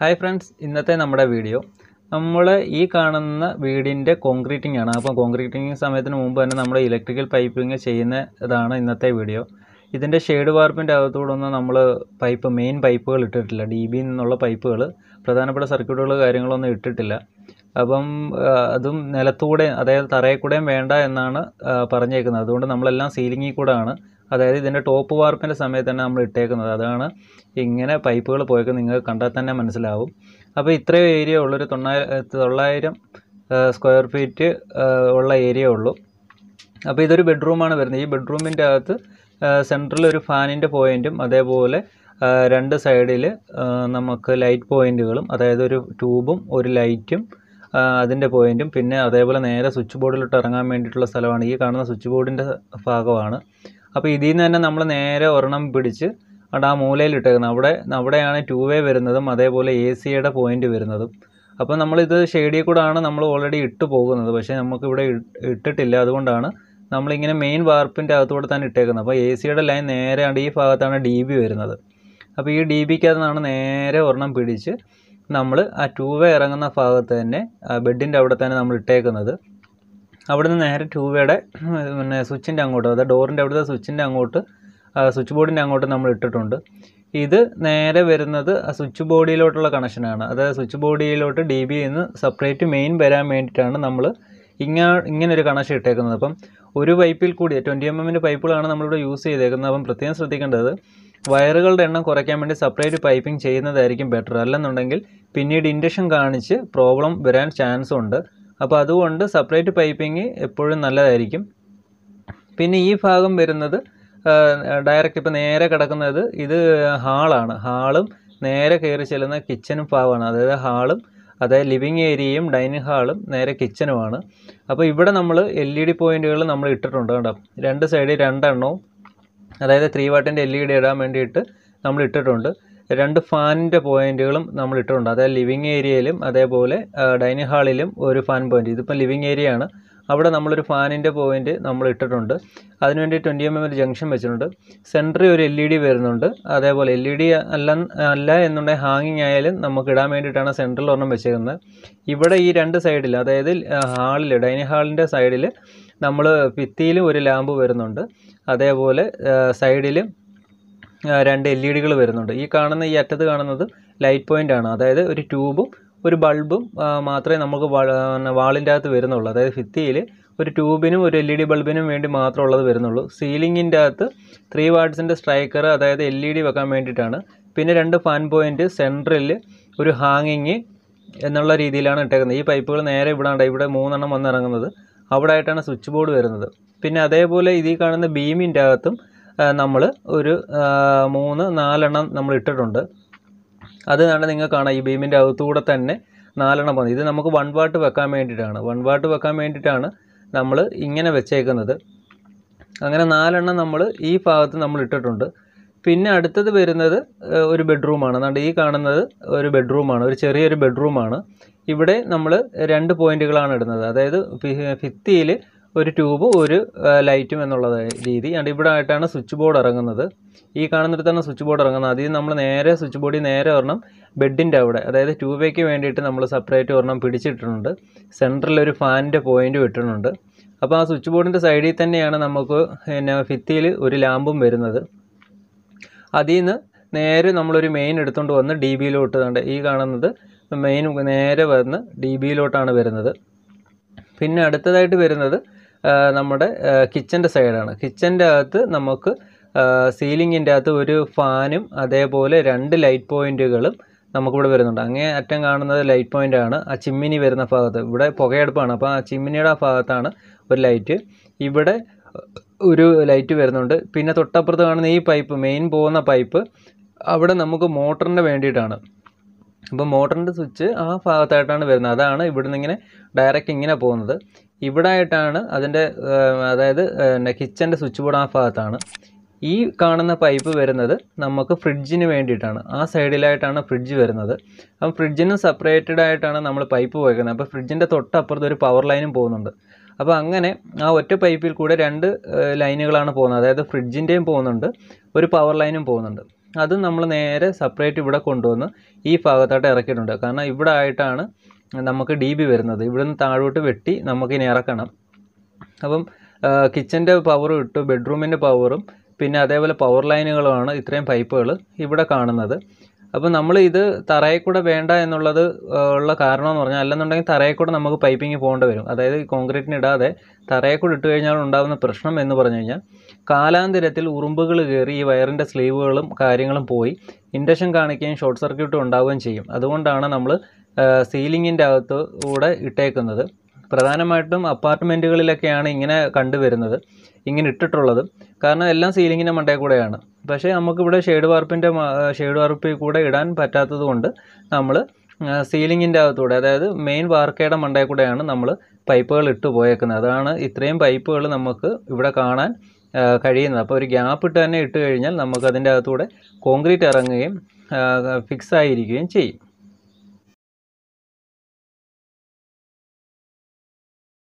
hi friends ഇന്നത്തെ നമ്മുടെ video നമ്മൾ ഈ കാണുന്ന വീടിൻ്റെ കോൺക്രീറ്റിംഗ് ആണ് അപ്പോൾ കോൺക്രീറ്റിംഗ് സമയത്തിന് മുമ്പ് തന്നെ നമ്മൾ ഇലക്ട്രിക്കൽ പൈപ്പിംഗ് ചെയ്യുന്നതാണ് ഇന്നത്തെ വീഡിയോ ഇതിൻ്റെ ഷെയ്ഡ് വാർപ്പിൻ്റെ അകത്തോടൊന്നും നമ്മൾ പൈപ്പ് മെയിൻ പൈപ്പുകൾ ഇട്ടിട്ടില്ല ഡി ബി നിന്നുള്ള പൈപ്പുകൾ പ്രധാനപ്പെട്ട സർക്യൂട്ടുകൾ കാര്യങ്ങളൊന്നും ഇട്ടിട്ടില്ല അപ്പം അതും നിലത്തൂടെ അതായത് തറയിൽ കൂടെയും വേണ്ട എന്നാണ് പറഞ്ഞേക്കുന്നത് അതുകൊണ്ട് നമ്മളെല്ലാം സീലിങ്ങിൽ കൂടെ ആണ് അതായത് ഇതിൻ്റെ ടോപ്പ് വാർപ്പിൻ്റെ സമയത്ത് തന്നെ നമ്മൾ ഇട്ടേക്കുന്നത് അതാണ് ഇങ്ങനെ പൈപ്പുകൾ പോയൊക്കെ നിങ്ങൾക്ക് കണ്ടാൽ തന്നെ മനസ്സിലാവും അപ്പോൾ ഇത്രയും ഏരിയ ഉള്ളൊരു തൊണ്ണായിരം തൊള്ളായിരം സ്ക്വയർ ഫീറ്റ് ഉള്ള ഏരിയ ഉള്ളൂ അപ്പോൾ ഇതൊരു ബെഡ്റൂമാണ് വരുന്നത് ഈ ബെഡ്റൂമിൻ്റെ അകത്ത് സെൻട്രൽ ഒരു ഫാനിൻ്റെ പോയിൻറ്റും അതേപോലെ രണ്ട് സൈഡിൽ നമുക്ക് ലൈറ്റ് പോയിൻറ്റുകളും അതായത് ഒരു ട്യൂബും ഒരു ലൈറ്റും അതിൻ്റെ പോയിൻറ്റും പിന്നെ അതേപോലെ നേരെ സ്വിച്ച് ബോർഡിലോട്ട് ഇറങ്ങാൻ വേണ്ടിയിട്ടുള്ള സ്ഥലമാണ് ഈ കാണുന്ന സ്വിച്ച് ബോർഡിൻ്റെ ഭാഗമാണ് അപ്പോൾ ഇതിൽ നിന്ന് തന്നെ നമ്മൾ നേരെ ഒരെണ്ണം പിടിച്ച് അവിടെ ആ മൂലയിൽ ഇട്ടേക്കുന്നത് അവിടെ അവിടെയാണ് ടു വേ വരുന്നതും അതേപോലെ എ സിയുടെ പോയിന്റ് വരുന്നതും അപ്പോൾ നമ്മളിത് ഷെയ്ഡിൽ കൂടെയാണ് നമ്മൾ ഓൾറെഡി ഇട്ട് പോകുന്നത് പക്ഷേ നമുക്കിവിടെ ഇട്ടിട്ടില്ല അതുകൊണ്ടാണ് നമ്മളിങ്ങനെ മെയിൻ വാർപ്പിൻ്റെ അകത്തുകൂടെ തന്നെ ഇട്ടേക്കുന്നത് അപ്പോൾ എ സിയുടെ ലൈൻ നേരെ ഈ ഭാഗത്താണ് ഡി ബി വരുന്നത് അപ്പോൾ ഈ ഡി ബിക്കകത്തുനിന്നാണ് നേരെ ഒരെണ്ണം പിടിച്ച് നമ്മൾ ആ ടൂ വേ ഇറങ്ങുന്ന ഭാഗത്ത് തന്നെ ബെഡിൻ്റെ അവിടെ തന്നെ നമ്മൾ ഇട്ടേക്കുന്നത് അവിടെ നിന്ന് നേരെ ടൂ വേടെ പിന്നെ സ്വിച്ചിൻ്റെ അങ്ങോട്ട് അതായത് ഡോറിൻ്റെ അവിടുത്തെ സ്വിച്ചിൻ്റെ അങ്ങോട്ട് സ്വിച്ച് ബോർഡിൻ്റെ അങ്ങോട്ട് നമ്മൾ ഇട്ടിട്ടുണ്ട് ഇത് നേരെ വരുന്നത് സ്വിച്ച് ബോർഡിലോട്ടുള്ള കണക്ഷനാണ് അതായത് സ്വിച്ച് ബോർഡിലോട്ട് ഡി ബി നിന്ന് സെപ്പറേറ്റ് മെയിൻ വരാൻ വേണ്ടിയിട്ടാണ് നമ്മൾ ഇങ്ങനെ ഇങ്ങനൊരു കണക്ഷൻ ഇട്ടേക്കുന്നത് അപ്പം ഒരു പൈപ്പിൽ കൂടി ട്വൻറ്റി എം എമ്മിൻ്റെ പൈപ്പുകളാണ് നമ്മളിവിടെ യൂസ് ചെയ്തേക്കുന്നത് അപ്പം പ്രത്യേകം ശ്രദ്ധിക്കേണ്ടത് വയറുകളുടെ എണ്ണം കുറയ്ക്കാൻ വേണ്ടി സെപ്പറേറ്റ് പൈപ്പിംഗ് ചെയ്യുന്നതായിരിക്കും ബെറ്റർ അല്ലെന്നുണ്ടെങ്കിൽ പിന്നീട് ഇൻഡക്ഷൻ കാണിച്ച് പ്രോബ്ലം വരാൻ ചാൻസ് ഉണ്ട് അപ്പോൾ അതുകൊണ്ട് സെപ്പറേറ്റ് പൈപ്പിംഗ് എപ്പോഴും നല്ലതായിരിക്കും പിന്നെ ഈ ഭാഗം വരുന്നത് ഡയറക്റ്റ് ഇപ്പോൾ നേരെ കിടക്കുന്നത് ഇത് ഹാളാണ് ഹാളും നേരെ കയറി ചെല്ലുന്ന കിച്ചനും ഭാഗമാണ് അതായത് ഹാളും അതായത് ലിവിങ് ഏരിയയും ഡൈനിങ് ഹാളും നേരെ കിച്ചനുമാണ് അപ്പോൾ ഇവിടെ നമ്മൾ എൽ ഇ ഡി പോയിൻറ്റുകൾ നമ്മൾ ഇട്ടിട്ടുണ്ട് കേട്ടോ രണ്ട് സൈഡിൽ രണ്ടെണ്ണവും അതായത് ത്രീ വാട്ടിൻ്റെ എൽ ഇ ഡി ഇടാൻ വേണ്ടിയിട്ട് നമ്മൾ ഇട്ടിട്ടുണ്ട് രണ്ട് ഫാനിൻ്റെ പോയിന്റുകളും നമ്മൾ ഇട്ടിട്ടുണ്ട് അതായത് ലിവിങ് ഏരിയയിലും അതേപോലെ ഡൈനിങ് ഹാളിലും ഒരു ഫാൻ പോയിന്റ് ഇതിപ്പോൾ ലിവിങ് ഏരിയ ആണ് അവിടെ നമ്മളൊരു ഫാനിൻ്റെ പോയിന്റ് നമ്മൾ ഇട്ടിട്ടുണ്ട് അതിനുവേണ്ടി ട്വൻറ്റി എം എം ഒരു ജംഗ്ഷൻ വെച്ചിട്ടുണ്ട് സെൻറ്ററിൽ ഒരു എൽ ഇ ഡി വരുന്നുണ്ട് അതേപോലെ എൽ ഇ ഡി അല്ല അല്ല എന്നുണ്ടെങ്കിൽ ഹാങ്ങിങ് ആയാലും നമുക്ക് ഇടാൻ വേണ്ടിയിട്ടാണ് സെൻറ്ററിൽ ഒരെണ്ണം വെച്ചേക്കുന്നത് ഇവിടെ ഈ രണ്ട് സൈഡിൽ അതായത് ഹാളിൽ ഡൈനിങ് ഹാളിൻ്റെ സൈഡിൽ നമ്മൾ ഭിത്തിയിലും ഒരു ലാമ്പ് വരുന്നുണ്ട് അതേപോലെ സൈഡിലും രണ്ട് എൽ ഇ ഡികൾ വരുന്നുണ്ട് ഈ കാണുന്ന ഈ അറ്റത്ത് കാണുന്നത് ലൈറ്റ് പോയിൻ്റ് ആണ് അതായത് ഒരു ട്യൂബും ഒരു ബൾബും മാത്രമേ നമുക്ക് വാളിൻ്റെ അകത്ത് വരുന്നുള്ളൂ അതായത് ഭിത്തിയിൽ ഒരു ട്യൂബിനും ഒരു എൽ ഇ ഡി ബൾബിനും വേണ്ടി ഉള്ളത് വരുന്നുള്ളൂ സീലിങ്ങിൻ്റെ അകത്ത് ത്രീ വാർഡ്സിൻ്റെ സ്ട്രൈക്കർ അതായത് എൽ ഇ ഡി വെക്കാൻ വേണ്ടിയിട്ടാണ് പിന്നെ രണ്ട് ഫാൻ പോയിൻ്റ് സെൻട്രിൽ ഒരു ഹാങ്ങിങ് എന്നുള്ള രീതിയിലാണ് ഇട്ടേക്കുന്നത് ഈ പൈപ്പുകൾ നേരെ ഇവിടെ ഇവിടെ മൂന്നെണ്ണം വന്നിറങ്ങുന്നത് അവിടെ ആയിട്ടാണ് സ്വിച്ച് ബോർഡ് വരുന്നത് പിന്നെ അതേപോലെ ഇതിൽ കാണുന്ന ബീമിൻ്റെ അകത്തും നമ്മൾ ഒരു മൂന്ന് നാലെണ്ണം നമ്മൾ ഇട്ടിട്ടുണ്ട് അത് തന്നെ നിങ്ങൾക്ക് കാണാം ഈ ബീമിൻ്റെ അകത്തുകൂടെ തന്നെ നാലെണ്ണം വന്നു ഇത് നമുക്ക് വൺ വാട്ട് വെക്കാൻ വേണ്ടിയിട്ടാണ് വൺ വാട്ട് വെക്കാൻ വേണ്ടിയിട്ടാണ് നമ്മൾ ഇങ്ങനെ വെച്ചേക്കുന്നത് അങ്ങനെ നാലെണ്ണം നമ്മൾ ഈ ഭാഗത്ത് നമ്മൾ ഇട്ടിട്ടുണ്ട് പിന്നെ അടുത്തത് വരുന്നത് ഒരു ബെഡ്റൂമാണ് അതുകൊണ്ട് ഈ കാണുന്നത് ഒരു ബെഡ്റൂമാണ് ഒരു ചെറിയൊരു ബെഡ്റൂമാണ് ഇവിടെ നമ്മൾ രണ്ട് പോയിൻറ്റുകളാണ് ഇടുന്നത് അതായത് ഭിത്തിയിൽ ഒരു ട്യൂബ് ഒരു ലൈറ്റും എന്നുള്ള രീതി അതുകൊണ്ട് ഇവിടെ ആയിട്ടാണ് സ്വിച്ച് ബോർഡ് ഇറങ്ങുന്നത് ഈ കാണുന്നിടത്താണ് സ്വിച്ച് ബോർഡ് ഇറങ്ങുന്നത് അതിൽ നമ്മൾ നേരെ സ്വിച്ച് ബോർഡിൽ നേരെ ഒരെണ്ണം ബെഡിൻ്റെ അവിടെ അതായത് ട്യൂബേക്ക് വേണ്ടിയിട്ട് നമ്മൾ സെപ്പറേറ്റ് ഒരെണ്ണം പിടിച്ചിട്ടുണ്ട് സെൻറ്ററിൽ ഒരു ഫാനിൻ്റെ പോയിൻറ്റും ഇട്ടിട്ടുണ്ട് അപ്പോൾ ആ സ്വിച്ച് ബോർഡിൻ്റെ സൈഡിൽ തന്നെയാണ് നമുക്ക് പിന്നെ ഫിത്തിയിൽ ഒരു ലാമ്പും വരുന്നത് അതിൽ നിന്ന് നേരെ നമ്മളൊരു മെയിൻ എടുത്തുകൊണ്ട് വന്ന് ഡി ബിയിലോട്ട് കണ്ട് ഈ കാണുന്നത് മെയിൻ നേരെ വന്ന് ഡി ബിയിലോട്ടാണ് വരുന്നത് പിന്നെ അടുത്തതായിട്ട് വരുന്നത് നമ്മുടെ കിച്ചൻ്റെ സൈഡാണ് കിച്ചൻ്റെ അകത്ത് നമുക്ക് സീലിങ്ങിൻ്റെ അകത്ത് ഒരു ഫാനും അതേപോലെ രണ്ട് ലൈറ്റ് പോയിൻറ്റുകളും നമുക്കിവിടെ വരുന്നുണ്ട് അങ്ങേ അറ്റം കാണുന്നത് ലൈറ്റ് പോയിൻ്റ് ആണ് ആ ചിമ്മിനി വരുന്ന ഭാഗത്ത് ഇവിടെ പുകയെടുപ്പാണ് അപ്പോൾ ആ ചിമ്മിനിയുടെ ആ ഭാഗത്താണ് ഒരു ലൈറ്റ് ഇവിടെ ഒരു ലൈറ്റ് വരുന്നുണ്ട് പിന്നെ തൊട്ടപ്പുറത്ത് കാണുന്ന ഈ പൈപ്പ് മെയിൻ പോകുന്ന പൈപ്പ് അവിടെ നമുക്ക് മോട്ടറിൻ്റെ വേണ്ടിയിട്ടാണ് അപ്പോൾ മോട്ടറിൻ്റെ സ്വിച്ച് ആ ഭാഗത്തായിട്ടാണ് വരുന്നത് അതാണ് ഇവിടുന്ന് ഇങ്ങനെ ഡയറക്റ്റ് ഇങ്ങനെ പോകുന്നത് ഇവിടെ ആയിട്ടാണ് അതിൻ്റെ അതായത് കിച്ചൻ്റെ സ്വിച്ച് ബോർഡ് ആ ഭാഗത്താണ് ഈ കാണുന്ന പൈപ്പ് വരുന്നത് നമുക്ക് ഫ്രിഡ്ജിന് വേണ്ടിയിട്ടാണ് ആ സൈഡിലായിട്ടാണ് ഫ്രിഡ്ജ് വരുന്നത് അപ്പം ഫ്രിഡ്ജിനും സെപ്പറേറ്റഡ് ആയിട്ടാണ് നമ്മൾ പൈപ്പ് പോയിക്കുന്നത് അപ്പോൾ ഫ്രിഡ്ജിൻ്റെ തൊട്ടപ്പുറത്ത് ഒരു പവർ ലൈനും പോകുന്നുണ്ട് അപ്പോൾ അങ്ങനെ ആ ഒറ്റ പൈപ്പിൽ കൂടെ രണ്ട് ലൈനുകളാണ് പോകുന്നത് അതായത് ഫ്രിഡ്ജിൻ്റെയും പോകുന്നുണ്ട് ഒരു പവർ ലൈനും പോകുന്നുണ്ട് അത് നമ്മൾ നേരെ സെപ്പറേറ്റ് ഇവിടെ കൊണ്ടുവന്ന് ഈ ഭാഗത്തായിട്ട് ഇറക്കിയിട്ടുണ്ട് കാരണം ഇവിടെ ആയിട്ടാണ് നമുക്ക് ഡി ബി വരുന്നത് ഇവിടുന്ന് താഴോട്ട് വെട്ടി നമുക്കിനി ഇറക്കണം അപ്പം കിച്ചൻ്റെ പവർ ഇട്ടു ബെഡ്റൂമിൻ്റെ പവറും പിന്നെ അതേപോലെ പവർ ലൈനുകളുമാണ് ഇത്രയും പൈപ്പുകൾ ഇവിടെ കാണുന്നത് അപ്പോൾ നമ്മൾ ഇത് തറയിൽ കൂടെ വേണ്ട എന്നുള്ളത് ഉള്ള കാരണം പറഞ്ഞാൽ അല്ലെന്നുണ്ടെങ്കിൽ തറയിൽ കൂടെ നമുക്ക് പൈപ്പിംഗ് പോകേണ്ടി വരും അതായത് കോൺക്രീറ്റിന് ഇടാതെ തറയിൽ കൂടെ ഇട്ട് കഴിഞ്ഞാൽ ഉണ്ടാകുന്ന പ്രശ്നം എന്ന് പറഞ്ഞു കഴിഞ്ഞാൽ കാലാന്തരത്തിൽ ഉറുമ്പുകൾ കയറി ഈ വയറിൻ്റെ സ്ലീവുകളും കാര്യങ്ങളും പോയി ഇൻഡക്ഷൻ കാണിക്കുകയും ഷോർട്ട് സർക്യൂട്ടും ഉണ്ടാവുകയും ചെയ്യും അതുകൊണ്ടാണ് നമ്മൾ സീലിങ്ങിൻ്റെ അകത്ത് കൂടെ ഇട്ടേക്കുന്നത് പ്രധാനമായിട്ടും അപ്പാർട്ട്മെൻറ്റുകളിലൊക്കെയാണ് ഇങ്ങനെ കണ്ടുവരുന്നത് ഇങ്ങനെ ഇട്ടിട്ടുള്ളത് കാരണം എല്ലാം സീലിങ്ങിൻ്റെ മണ്ടയിൽ കൂടെയാണ് പക്ഷേ നമുക്കിവിടെ ഷെയ്ഡ് വാർപ്പിൻ്റെ ഷെയ്ഡ് വാർപ്പിൽ കൂടെ ഇടാൻ പറ്റാത്തത് കൊണ്ട് നമ്മൾ സീലിങ്ങിൻ്റെ അകത്തൂടെ അതായത് മെയിൻ വാർക്കയുടെ മണ്ടയിൽ കൂടെയാണ് നമ്മൾ പൈപ്പുകൾ ഇട്ട് പോയേക്കുന്നത് അതാണ് ഇത്രയും പൈപ്പുകൾ നമുക്ക് ഇവിടെ കാണാൻ കഴിയുന്നത് അപ്പോൾ ഒരു ഗ്യാപ്പ് ഇട്ട് തന്നെ ഇട്ട് കഴിഞ്ഞാൽ നമുക്ക് അതിൻ്റെ അകത്തൂടെ കോൺക്രീറ്റ് ഇറങ്ങുകയും ഫിക്സ് ആയിരിക്കുകയും ചെയ്യും